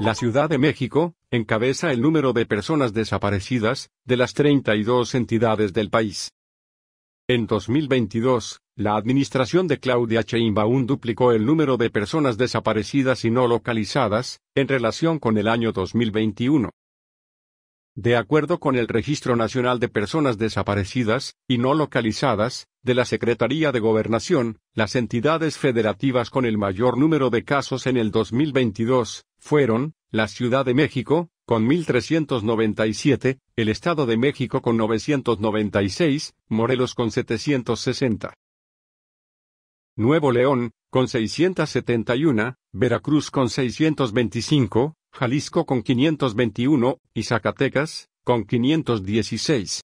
La Ciudad de México, encabeza el número de personas desaparecidas, de las 32 entidades del país. En 2022, la administración de Claudia Sheinbaum duplicó el número de personas desaparecidas y no localizadas, en relación con el año 2021. De acuerdo con el Registro Nacional de Personas Desaparecidas y No Localizadas, de la Secretaría de Gobernación, las entidades federativas con el mayor número de casos en el 2022 fueron, la Ciudad de México, con 1.397, el Estado de México con 996, Morelos con 760. Nuevo León, con 671, Veracruz con 625, Jalisco con 521, y Zacatecas, con 516.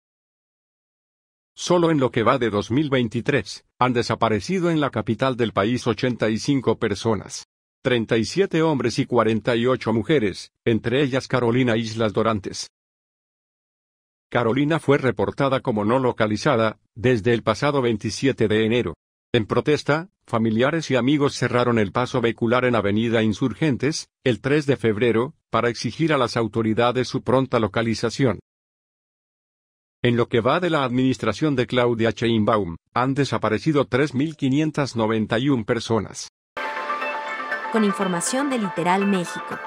Solo en lo que va de 2023, han desaparecido en la capital del país 85 personas. 37 hombres y 48 mujeres, entre ellas Carolina Islas Dorantes. Carolina fue reportada como no localizada, desde el pasado 27 de enero. En protesta, familiares y amigos cerraron el paso vehicular en Avenida Insurgentes, el 3 de febrero, para exigir a las autoridades su pronta localización. En lo que va de la administración de Claudia Sheinbaum, han desaparecido 3.591 personas con información de Literal México.